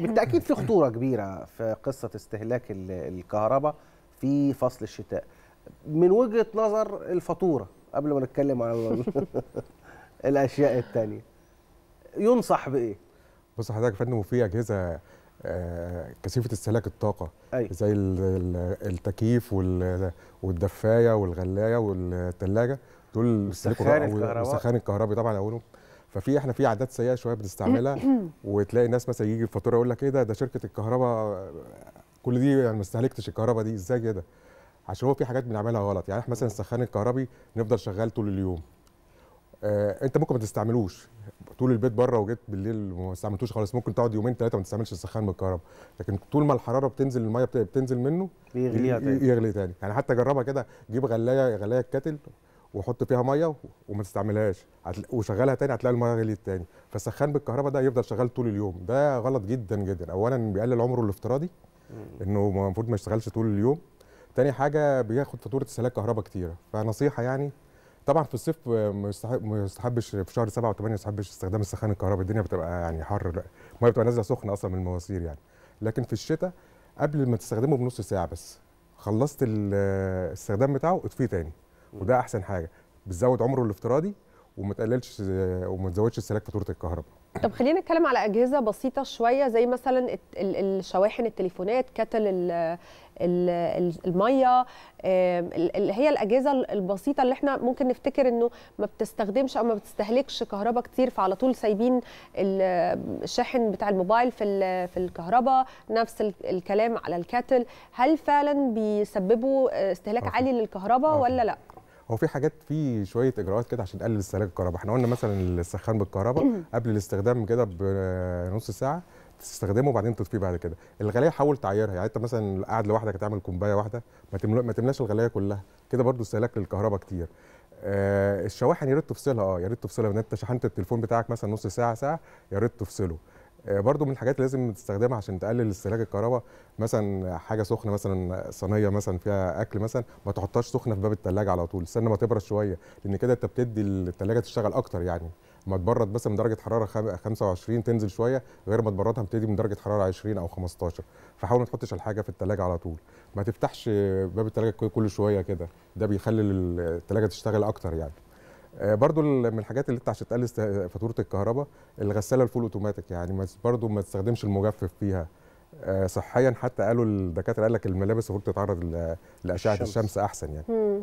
بالتاكيد في خطوره كبيره في قصه استهلاك الكهرباء في فصل الشتاء من وجهه نظر الفاتوره قبل ما نتكلم على الاشياء الثانيه ينصح بايه بص حضرتك يا فندم وفي اجهزه آه، كثيفه استهلاك الطاقه أي. أيوة. زي التكييف والدفايه والغلايه والثلاجه دول سخان الكهرباء والسخان الكهربي طبعا اولهم ففي احنا في عادات سيئه شويه بنستعملها وتلاقي الناس مثلا يجي الفاتوره يقول لك ايه ده ده شركه الكهرباء كل دي يعني ما استهلكتش الكهرباء دي ازاي كده عشان هو في حاجات بنعملها غلط يعني احنا مثلا السخان الكهربي نفضل شغال طول اليوم آه انت ممكن ما تستعملوش طول البيت بره وجيت بالليل ما استعملتوش خالص ممكن تقعد يومين ثلاثه ما تستعملش السخان بالكهرباء لكن طول ما الحراره بتنزل الميه بتنزل منه يغليها تاني يغلي تاني يعني حتى جربها كده جيب غلايه غلايه الكاتل وحط فيها ميه وما تستعملهاش وشغلها تاني هتلاقي الميه غليت تاني فالسخان بالكهرباء ده يفضل شغال طول اليوم ده غلط جدا جدا اولا بيقلل عمره الافتراضي انه المفروض ما يشتغلش طول اليوم تاني حاجه بياخد فاتوره استهلاك كهرباء كتيره فنصيحه يعني طبعا في الصيف ما يستحبش في شهر 7 و8 ما يستحبش استخدام السخان الكهرباء الدنيا بتبقى يعني حر الميه بتبقى نازله سخنه اصلا من المواسير يعني لكن في الشتاء قبل ما تستخدمه بنص ساعه بس خلصت الاستخدام بتاعه اطفيه تاني وده احسن حاجه بتزود عمره الافتراضي وما تقللش وما تزودش استهلاك فاتوره الكهرباء طب خلينا نتكلم على اجهزه بسيطه شويه زي مثلا الشواحن التليفونات كتل الميه اللي هي الاجهزه البسيطه اللي احنا ممكن نفتكر انه ما بتستخدمش او ما بتستهلكش كهرباء كتير فعلى طول سايبين الشاحن بتاع الموبايل في في الكهرباء نفس الكلام على الكاتل هل فعلا بيسببوا استهلاك آه، عالي للكهرباء آه، ولا لا هو في حاجات في شويه اجراءات كده عشان تقلل استهلاك الكهرباء احنا قلنا مثلا السخان بالكهرباء قبل الاستخدام كده بنص ساعه تستخدمه وبعدين تطفيه بعد كده الغلايه حاول تعيرها يعني انت مثلا قاعد لوحدك هتعمل كوبايه واحده ما, ما تملاش الغلايه كلها كده برضو استهلاك للكهرباء كتير آه الشواحن يا ريت تفصلها اه يا ريت تفصلها انت شحنت التليفون بتاعك مثلا نص ساعه ساعه يا ريت تفصله آه، برضو من الحاجات اللي لازم تستخدمها عشان تقلل استهلاك الكهرباء مثلا حاجه سخنه مثلا صينيه مثلا فيها اكل مثلا ما تحطهاش سخنه في باب الثلاجه على طول استنى ما تبرد شويه لان كده انت بتدي الثلاجه تشتغل اكتر يعني ما تبرد مثلا من درجه حراره 25 تنزل شويه غير ما تبردها بتدي من درجه حراره 20 او 15 فحاول ما تحطش الحاجه في الثلاجه على طول ما تفتحش باب الثلاجه كل شويه كده ده بيخلي الثلاجه تشتغل اكتر يعني آه، برضو من الحاجات اللي انت عشان تقلل فاتوره الكهرباء الغساله الفول اوتوماتيك يعني برضو ما تستخدمش المجفف فيها آه، صحيا حتى قالوا الدكاتره قال لك الملابس المفروض تتعرض لاشعه الشمس احسن يعني